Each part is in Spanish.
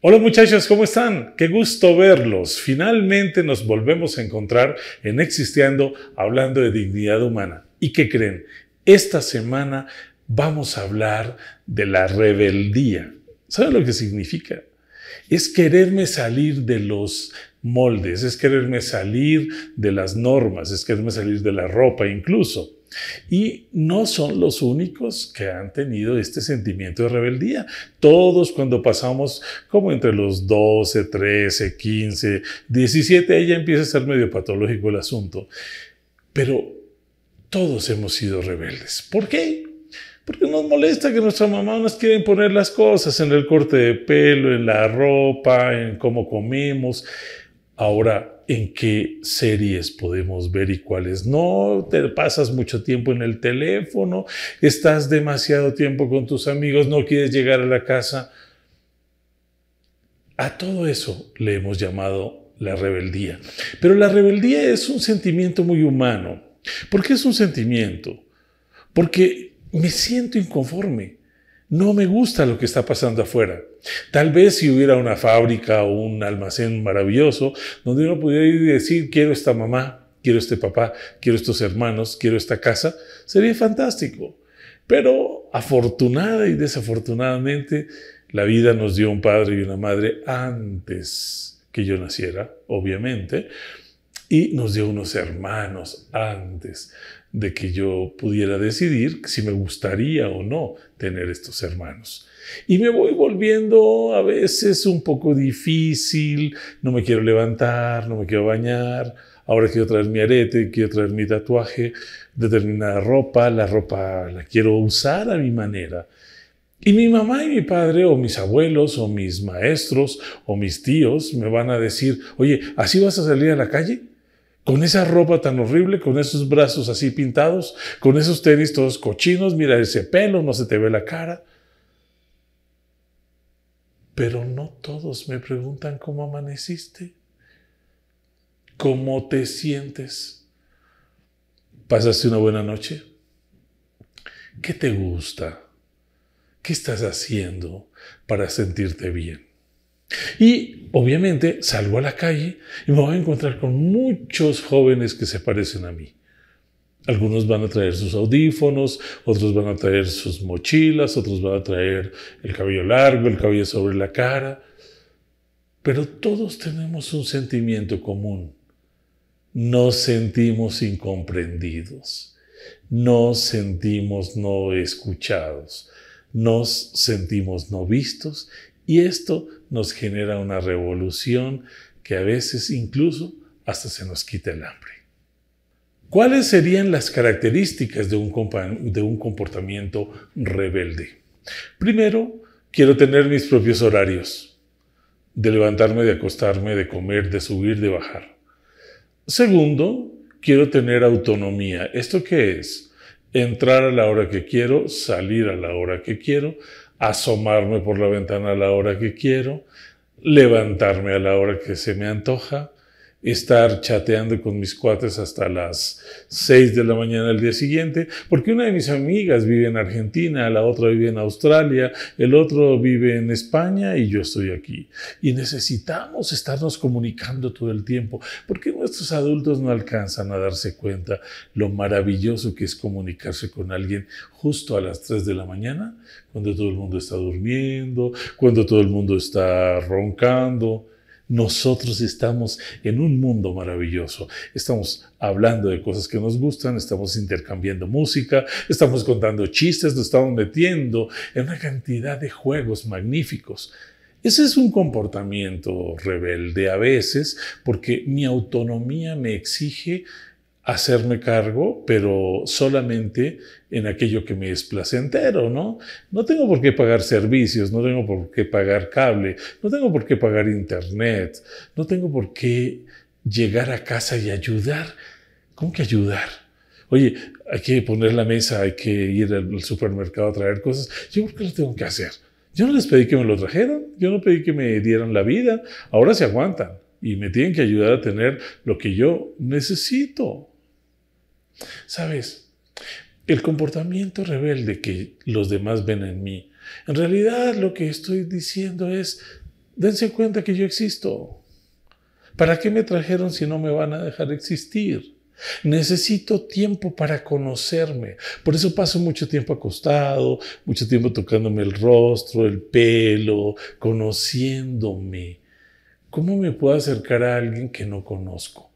Hola muchachos, ¿cómo están? Qué gusto verlos. Finalmente nos volvemos a encontrar en Existiendo hablando de dignidad humana. ¿Y qué creen? Esta semana vamos a hablar de la rebeldía. ¿Saben lo que significa? Es quererme salir de los moldes, es quererme salir de las normas, es quererme salir de la ropa incluso. Y no son los únicos que han tenido este sentimiento de rebeldía. Todos cuando pasamos como entre los 12, 13, 15, 17, ahí ya empieza a ser medio patológico el asunto. Pero todos hemos sido rebeldes. ¿Por qué? Porque nos molesta que nuestra mamá nos quiera imponer las cosas en el corte de pelo, en la ropa, en cómo comemos. Ahora, ¿en qué series podemos ver y cuáles no? Te pasas mucho tiempo en el teléfono, estás demasiado tiempo con tus amigos, no quieres llegar a la casa. A todo eso le hemos llamado la rebeldía. Pero la rebeldía es un sentimiento muy humano. ¿Por qué es un sentimiento? Porque me siento inconforme. No me gusta lo que está pasando afuera. Tal vez si hubiera una fábrica o un almacén maravilloso donde uno pudiera ir y decir, quiero esta mamá, quiero este papá, quiero estos hermanos, quiero esta casa, sería fantástico. Pero afortunada y desafortunadamente, la vida nos dio un padre y una madre antes que yo naciera, obviamente, y nos dio unos hermanos antes, de que yo pudiera decidir si me gustaría o no tener estos hermanos. Y me voy volviendo a veces un poco difícil, no me quiero levantar, no me quiero bañar, ahora quiero traer mi arete, quiero traer mi tatuaje, determinada ropa, la ropa la quiero usar a mi manera. Y mi mamá y mi padre o mis abuelos o mis maestros o mis tíos me van a decir, oye, ¿así vas a salir a la calle? con esa ropa tan horrible, con esos brazos así pintados, con esos tenis todos cochinos, mira ese pelo, no se te ve la cara. Pero no todos me preguntan cómo amaneciste, cómo te sientes. ¿Pasaste una buena noche? ¿Qué te gusta? ¿Qué estás haciendo para sentirte bien? Y obviamente salgo a la calle y me voy a encontrar con muchos jóvenes que se parecen a mí. Algunos van a traer sus audífonos, otros van a traer sus mochilas, otros van a traer el cabello largo, el cabello sobre la cara. Pero todos tenemos un sentimiento común. Nos sentimos incomprendidos, nos sentimos no escuchados, nos sentimos no vistos y esto nos genera una revolución que a veces incluso hasta se nos quita el hambre. ¿Cuáles serían las características de un, comportamiento rebelde? Primero, quiero tener mis propios horarios, de levantarme, de acostarme, de comer, de subir, de bajar. Segundo, quiero tener autonomía. ¿Esto qué es? Entrar a la hora que quiero, salir a la hora que quiero, asomarme por la ventana a la hora que quiero, levantarme a la hora que se me antoja, estar chateando con mis cuates hasta las 6 de la mañana del día siguiente, porque una de mis amigas vive en Argentina, la otra vive en Australia, el otro vive en España y yo estoy aquí. Y necesitamos estarnos comunicando todo el tiempo, porque nuestros adultos no alcanzan a darse cuenta lo maravilloso que es comunicarse con alguien justo a las 3 de la mañana, cuando todo el mundo está durmiendo, cuando todo el mundo está roncando. Nosotros estamos en un mundo maravilloso. Estamos hablando de cosas que nos gustan, estamos intercambiando música, estamos contando chistes, nos estamos metiendo en una cantidad de juegos magníficos. Ese es un comportamiento rebelde a veces porque mi autonomía me exige hacerme cargo, pero solamente en aquello que me es placentero, ¿no? No tengo por qué pagar servicios, no tengo por qué pagar cable, no tengo por qué pagar internet, no tengo por qué llegar a casa y ayudar. ¿Cómo que ayudar? Oye, hay que poner la mesa, hay que ir al supermercado a traer cosas. ¿Yo por qué lo tengo que hacer? Yo no les pedí que me lo trajeran, yo no pedí que me dieran la vida. Ahora se aguantan y me tienen que ayudar a tener lo que yo necesito. ¿Sabes? el comportamiento rebelde que los demás ven en mí. En realidad lo que estoy diciendo es, dense cuenta que yo existo. ¿Para qué me trajeron si no me van a dejar existir? Necesito tiempo para conocerme. Por eso paso mucho tiempo acostado, mucho tiempo tocándome el rostro, el pelo, conociéndome. ¿Cómo me puedo acercar a alguien que no conozco?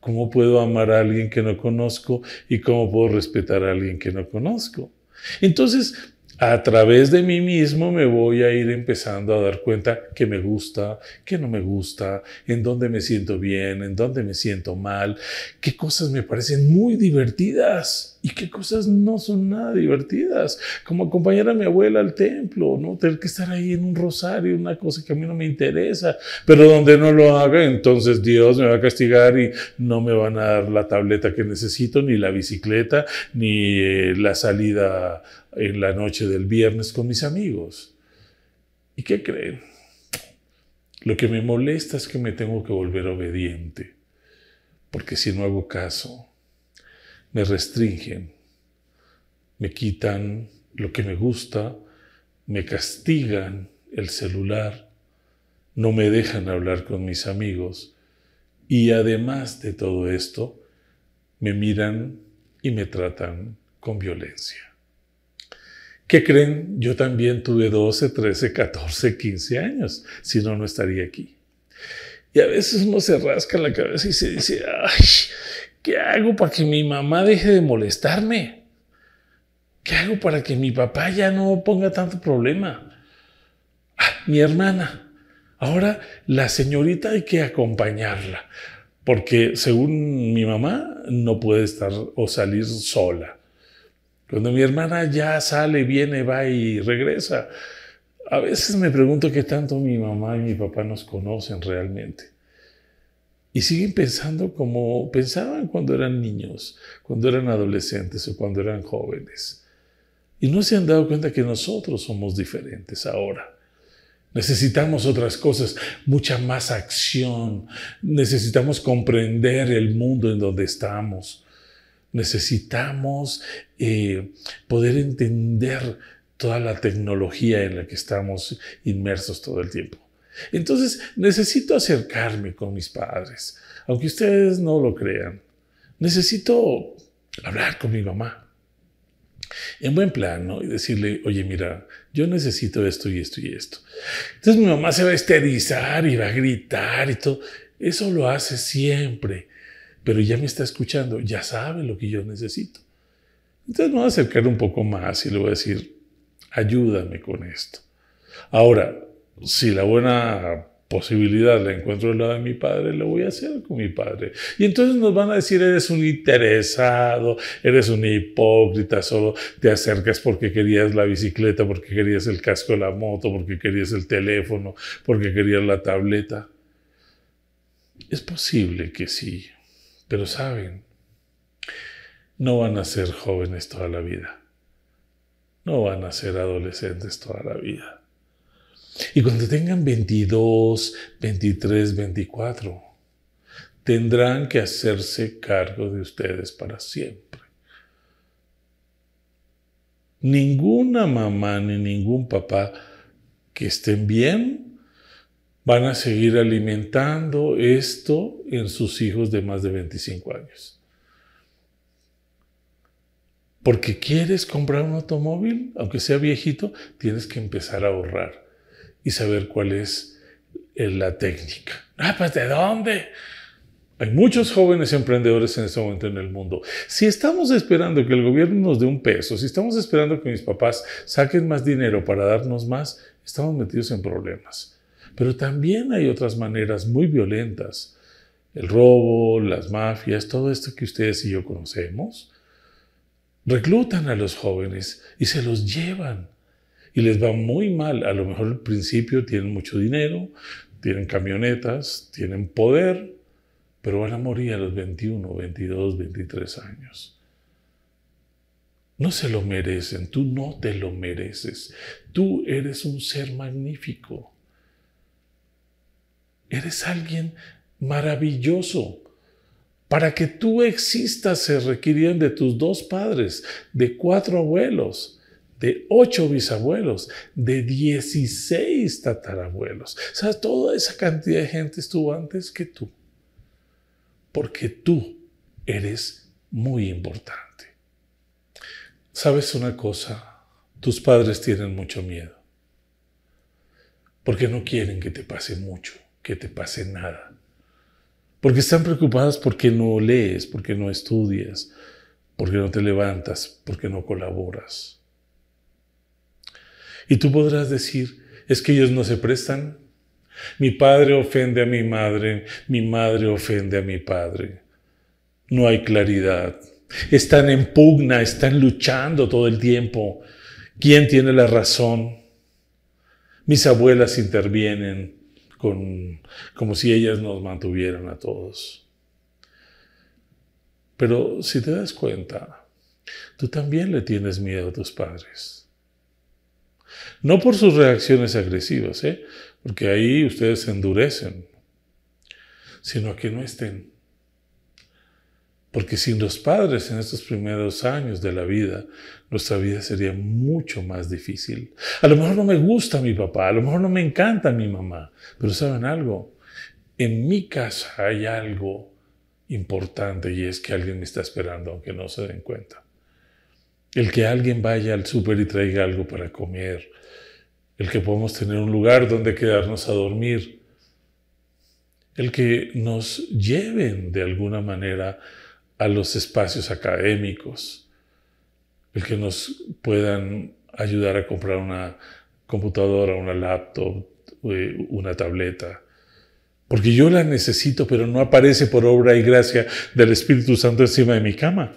¿Cómo puedo amar a alguien que no conozco y cómo puedo respetar a alguien que no conozco? Entonces, a través de mí mismo me voy a ir empezando a dar cuenta que me gusta, que no me gusta, en dónde me siento bien, en dónde me siento mal, qué cosas me parecen muy divertidas y qué cosas no son nada divertidas, como acompañar a mi abuela al templo, ¿no? Tener que estar ahí en un rosario, una cosa que a mí no me interesa, pero donde no lo haga, entonces Dios me va a castigar y no me van a dar la tableta que necesito, ni la bicicleta, ni eh, la salida en la noche del viernes con mis amigos. ¿Y qué creen? Lo que me molesta es que me tengo que volver obediente, porque si no hago caso, me restringen, me quitan lo que me gusta, me castigan el celular, no me dejan hablar con mis amigos y además de todo esto, me miran y me tratan con violencia. ¿Qué creen? Yo también tuve 12, 13, 14, 15 años, si no, no estaría aquí. Y a veces uno se rasca la cabeza y se dice, ay, ¿Qué hago para que mi mamá deje de molestarme? ¿Qué hago para que mi papá ya no ponga tanto problema? Ah, mi hermana. Ahora la señorita hay que acompañarla, porque según mi mamá no puede estar o salir sola. Cuando mi hermana ya sale, viene, va y regresa, a veces me pregunto qué tanto mi mamá y mi papá nos conocen realmente. Y siguen pensando como pensaban cuando eran niños, cuando eran adolescentes o cuando eran jóvenes. Y no se han dado cuenta que nosotros somos diferentes ahora. Necesitamos otras cosas, mucha más acción. Necesitamos comprender el mundo en donde estamos. Necesitamos eh, poder entender toda la tecnología en la que estamos inmersos todo el tiempo. Entonces necesito acercarme con mis padres, aunque ustedes no lo crean. Necesito hablar con mi mamá. En buen plano Y decirle, oye, mira, yo necesito esto y esto y esto. Entonces mi mamá se va a esterizar y va a gritar y todo. Eso lo hace siempre, pero ya me está escuchando, ya sabe lo que yo necesito. Entonces me voy a acercar un poco más y le voy a decir, ayúdame con esto. Ahora, si la buena posibilidad la encuentro en lado de mi padre, lo voy a hacer con mi padre. Y entonces nos van a decir, eres un interesado, eres un hipócrita, solo te acercas porque querías la bicicleta, porque querías el casco de la moto, porque querías el teléfono, porque querías la tableta. Es posible que sí, pero saben, no van a ser jóvenes toda la vida, no van a ser adolescentes toda la vida y cuando tengan 22, 23, 24, tendrán que hacerse cargo de ustedes para siempre. Ninguna mamá ni ningún papá que estén bien van a seguir alimentando esto en sus hijos de más de 25 años. Porque quieres comprar un automóvil, aunque sea viejito, tienes que empezar a ahorrar y saber cuál es eh, la técnica. Ah, pues de dónde? Hay muchos jóvenes emprendedores en este momento en el mundo. Si estamos esperando que el gobierno nos dé un peso, si estamos esperando que mis papás saquen más dinero para darnos más, estamos metidos en problemas. Pero también hay otras maneras muy violentas. El robo, las mafias, todo esto que ustedes y yo conocemos, reclutan a los jóvenes y se los llevan y les va muy mal. A lo mejor al principio tienen mucho dinero, tienen camionetas, tienen poder, pero van a morir a los 21, 22, 23 años. No se lo merecen, tú no te lo mereces. Tú eres un ser magnífico. Eres alguien maravilloso. Para que tú existas se requirían de tus dos padres, de cuatro abuelos, de ocho bisabuelos, de 16 tatarabuelos. O sea, toda esa cantidad de gente estuvo antes que tú, porque tú eres muy importante. ¿Sabes una cosa? Tus padres tienen mucho miedo, porque no quieren que te pase mucho, que te pase nada, porque están preocupadas porque no lees, porque no estudias, porque no te levantas, porque no colaboras y tú podrás decir, es que ellos no se prestan. Mi padre ofende a mi madre, mi madre ofende a mi padre. No hay claridad. Están en pugna, están luchando todo el tiempo. ¿Quién tiene la razón? Mis abuelas intervienen con, como si ellas nos mantuvieran a todos. Pero si te das cuenta, tú también le tienes miedo a tus padres. No por sus reacciones agresivas, ¿eh? porque ahí ustedes se endurecen, sino que no estén. Porque sin los padres en estos primeros años de la vida, nuestra vida sería mucho más difícil. A lo mejor no me gusta mi papá, a lo mejor no me encanta mi mamá, pero saben algo, en mi casa hay algo importante y es que alguien me está esperando aunque no se den cuenta el que alguien vaya al súper y traiga algo para comer, el que podamos tener un lugar donde quedarnos a dormir, el que nos lleven de alguna manera a los espacios académicos, el que nos puedan ayudar a comprar una computadora, una laptop, eh, una tableta. Porque yo la necesito, pero no aparece por obra y gracia del Espíritu Santo encima de mi cama.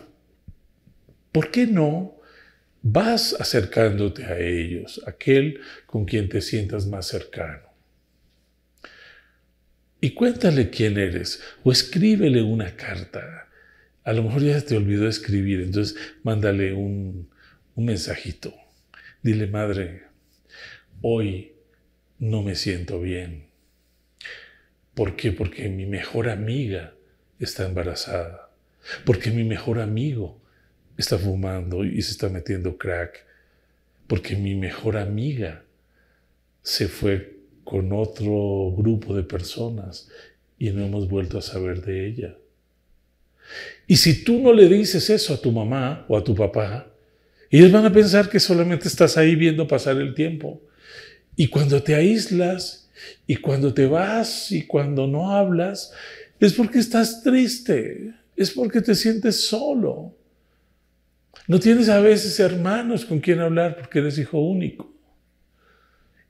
¿Por qué no vas acercándote a ellos, aquel con quien te sientas más cercano? Y cuéntale quién eres o escríbele una carta. A lo mejor ya se te olvidó escribir, entonces mándale un, un mensajito. Dile, madre, hoy no me siento bien. ¿Por qué? Porque mi mejor amiga está embarazada. Porque mi mejor amigo está fumando y se está metiendo crack, porque mi mejor amiga se fue con otro grupo de personas y no hemos vuelto a saber de ella. Y si tú no le dices eso a tu mamá o a tu papá, ellos van a pensar que solamente estás ahí viendo pasar el tiempo. Y cuando te aíslas, y cuando te vas, y cuando no hablas, es porque estás triste, es porque te sientes solo. No tienes a veces hermanos con quien hablar porque eres hijo único.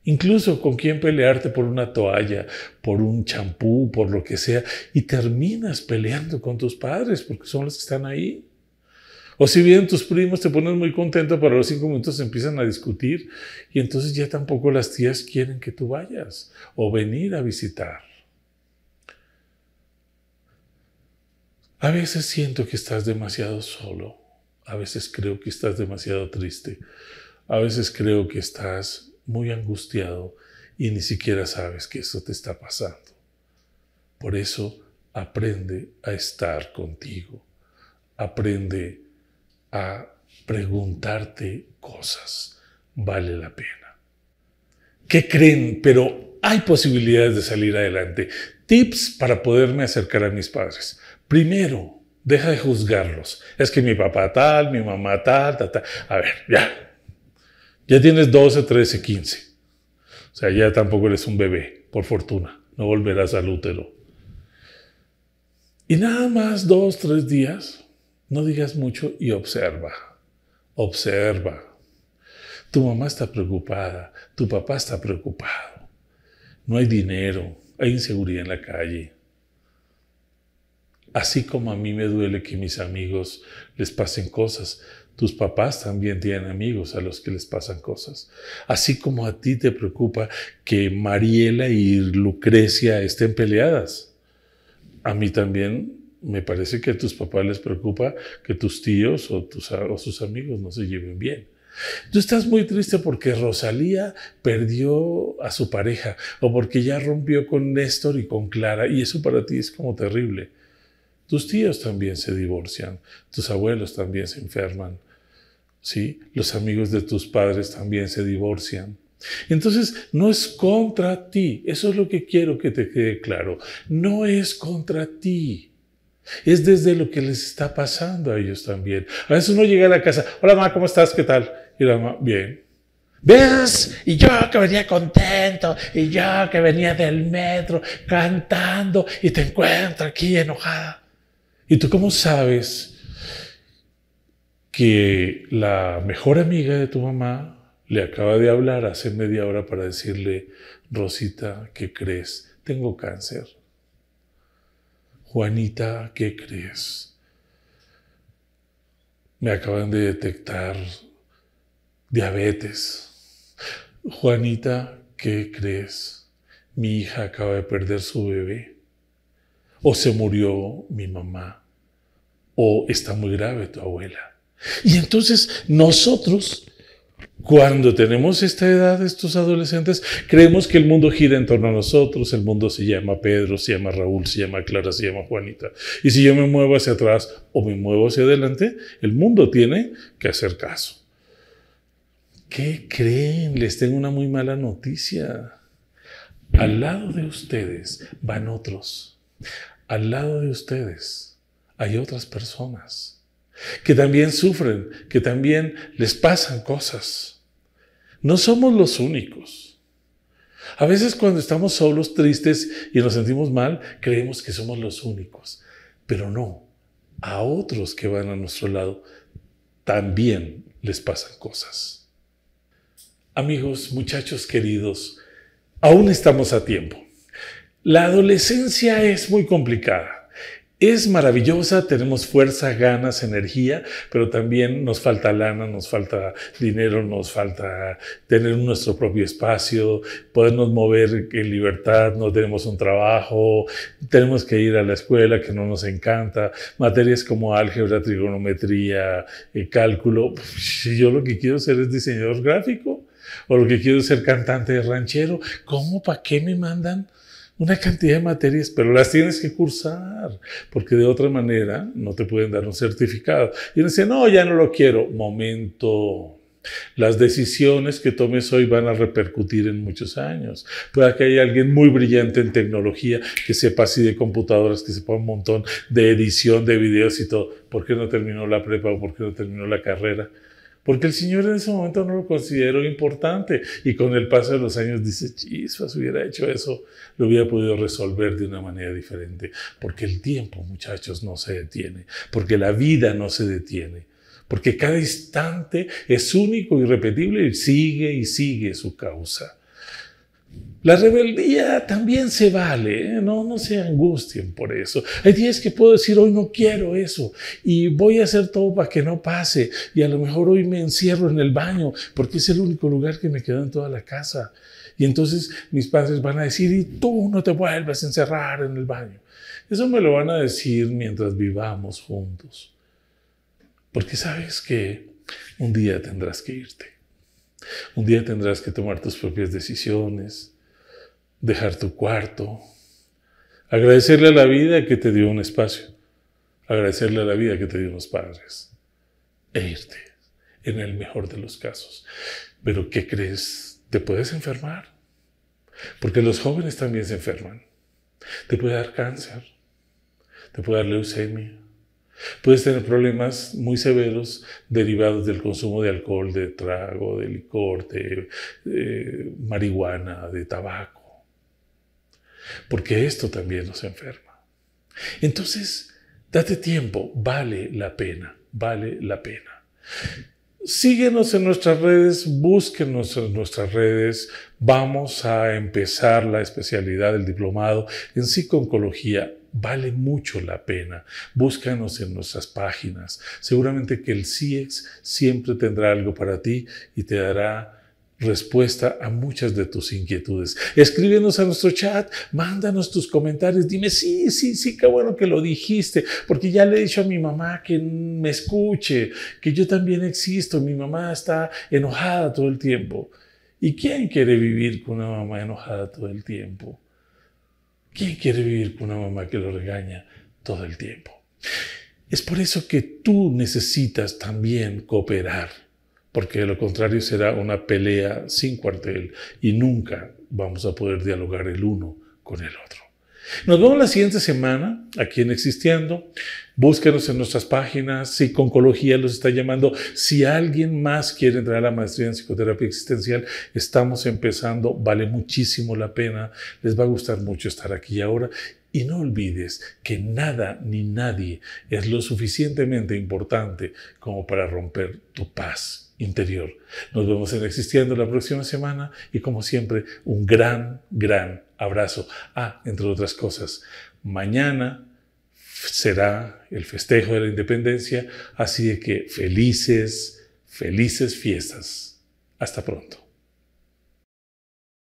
Incluso con quien pelearte por una toalla, por un champú, por lo que sea, y terminas peleando con tus padres porque son los que están ahí. O si bien tus primos te ponen muy contento, pero a los cinco minutos empiezan a discutir y entonces ya tampoco las tías quieren que tú vayas o venir a visitar. A veces siento que estás demasiado solo. A veces creo que estás demasiado triste. A veces creo que estás muy angustiado y ni siquiera sabes que eso te está pasando. Por eso aprende a estar contigo. Aprende a preguntarte cosas. Vale la pena. ¿Qué creen? Pero hay posibilidades de salir adelante. Tips para poderme acercar a mis padres. Primero, Deja de juzgarlos. Es que mi papá tal, mi mamá tal, tal, tal. A ver, ya. Ya tienes 12, 13, 15. O sea, ya tampoco eres un bebé, por fortuna. No volverás al útero. Y nada más dos, tres días, no digas mucho y observa. Observa. Tu mamá está preocupada, tu papá está preocupado. No hay dinero, hay inseguridad en la calle. Así como a mí me duele que mis amigos les pasen cosas, tus papás también tienen amigos a los que les pasan cosas. Así como a ti te preocupa que Mariela y Lucrecia estén peleadas, a mí también me parece que a tus papás les preocupa que tus tíos o, tus, o sus amigos no se lleven bien. Tú estás muy triste porque Rosalía perdió a su pareja o porque ya rompió con Néstor y con Clara y eso para ti es como terrible. Tus tíos también se divorcian, tus abuelos también se enferman, ¿sí? Los amigos de tus padres también se divorcian. Entonces, no es contra ti, eso es lo que quiero que te quede claro, no es contra ti. Es desde lo que les está pasando a ellos también. A veces uno llega a la casa, hola mamá, ¿cómo estás? ¿Qué tal? Y la mamá, bien. ¿Ves? Y yo que venía contento, y yo que venía del metro cantando, y te encuentro aquí enojada. ¿Y tú cómo sabes que la mejor amiga de tu mamá le acaba de hablar hace media hora para decirle, Rosita, ¿qué crees? Tengo cáncer. Juanita, ¿qué crees? Me acaban de detectar diabetes. Juanita, ¿qué crees? Mi hija acaba de perder su bebé. O se murió mi mamá o está muy grave tu abuela. Y entonces nosotros, cuando tenemos esta edad, estos adolescentes, creemos que el mundo gira en torno a nosotros, el mundo se llama Pedro, se llama Raúl, se llama Clara, se llama Juanita. Y si yo me muevo hacia atrás o me muevo hacia adelante, el mundo tiene que hacer caso. ¿Qué creen? Les tengo una muy mala noticia. Al lado de ustedes van otros. Al lado de ustedes hay otras personas que también sufren, que también les pasan cosas. No somos los únicos. A veces cuando estamos solos, tristes y nos sentimos mal, creemos que somos los únicos. Pero no, a otros que van a nuestro lado también les pasan cosas. Amigos, muchachos queridos, aún estamos a tiempo. La adolescencia es muy complicada es maravillosa, tenemos fuerza, ganas, energía, pero también nos falta lana, nos falta dinero, nos falta tener nuestro propio espacio, podernos mover en libertad, no tenemos un trabajo, tenemos que ir a la escuela que no nos encanta, materias como álgebra, trigonometría, eh, cálculo. Si yo lo que quiero ser es diseñador gráfico o lo que quiero ser cantante de ranchero, ¿cómo, para qué me mandan? una cantidad de materias, pero las tienes que cursar, porque de otra manera no te pueden dar un certificado. Y uno dice, no, ya no lo quiero. Momento. Las decisiones que tomes hoy van a repercutir en muchos años. Puede que haya alguien muy brillante en tecnología que sepa así de computadoras, que sepa un montón de edición de videos y todo. ¿Por qué no terminó la prepa o por qué no terminó la carrera? Porque el Señor en ese momento no lo consideró importante y con el paso de los años dice, si pues, hubiera hecho eso, lo hubiera podido resolver de una manera diferente. Porque el tiempo, muchachos, no se detiene, porque la vida no se detiene, porque cada instante es único, irrepetible y sigue y sigue su causa. La rebeldía también se vale, ¿eh? no, no se angustien por eso. Hay días que puedo decir, hoy no quiero eso y voy a hacer todo para que no pase y a lo mejor hoy me encierro en el baño porque es el único lugar que me queda en toda la casa. Y entonces mis padres van a decir, y tú no te vuelvas a encerrar en el baño. Eso me lo van a decir mientras vivamos juntos. Porque sabes que un día tendrás que irte. Un día tendrás que tomar tus propias decisiones dejar tu cuarto, agradecerle a la vida que te dio un espacio, agradecerle a la vida que te dio los padres e irte, en el mejor de los casos. Pero ¿qué crees? ¿Te puedes enfermar? Porque los jóvenes también se enferman. Te puede dar cáncer, te puede dar leucemia, puedes tener problemas muy severos derivados del consumo de alcohol, de trago, de licor, de eh, marihuana, de tabaco porque esto también nos enferma. Entonces, date tiempo, vale la pena, vale la pena. Síguenos en nuestras redes, búsquenos en nuestras redes. Vamos a empezar la especialidad del diplomado en psicooncología. Vale mucho la pena. Búscanos en nuestras páginas. Seguramente que el CIEX siempre tendrá algo para ti y te dará respuesta a muchas de tus inquietudes. Escríbenos a nuestro chat, mándanos tus comentarios, dime, sí, sí, sí, qué bueno que lo dijiste, porque ya le he dicho a mi mamá que me escuche, que yo también existo, mi mamá está enojada todo el tiempo. ¿Y quién quiere vivir con una mamá enojada todo el tiempo? ¿Quién quiere vivir con una mamá que lo regaña todo el tiempo? Es por eso que tú necesitas también cooperar porque de lo contrario será una pelea sin cuartel y nunca vamos a poder dialogar el uno con el otro. Nos vemos la siguiente semana aquí en Existiendo. Búsquenos en nuestras páginas. Si Concología los está llamando, si alguien más quiere entrar a la maestría en psicoterapia existencial, estamos empezando. Vale muchísimo la pena. Les va a gustar mucho estar aquí ahora. Y no olvides que nada ni nadie es lo suficientemente importante como para romper tu paz nos vemos en Existiendo la próxima semana y como siempre, un gran, gran abrazo. Ah, entre otras cosas, mañana será el festejo de la independencia, así que felices, felices fiestas. Hasta pronto.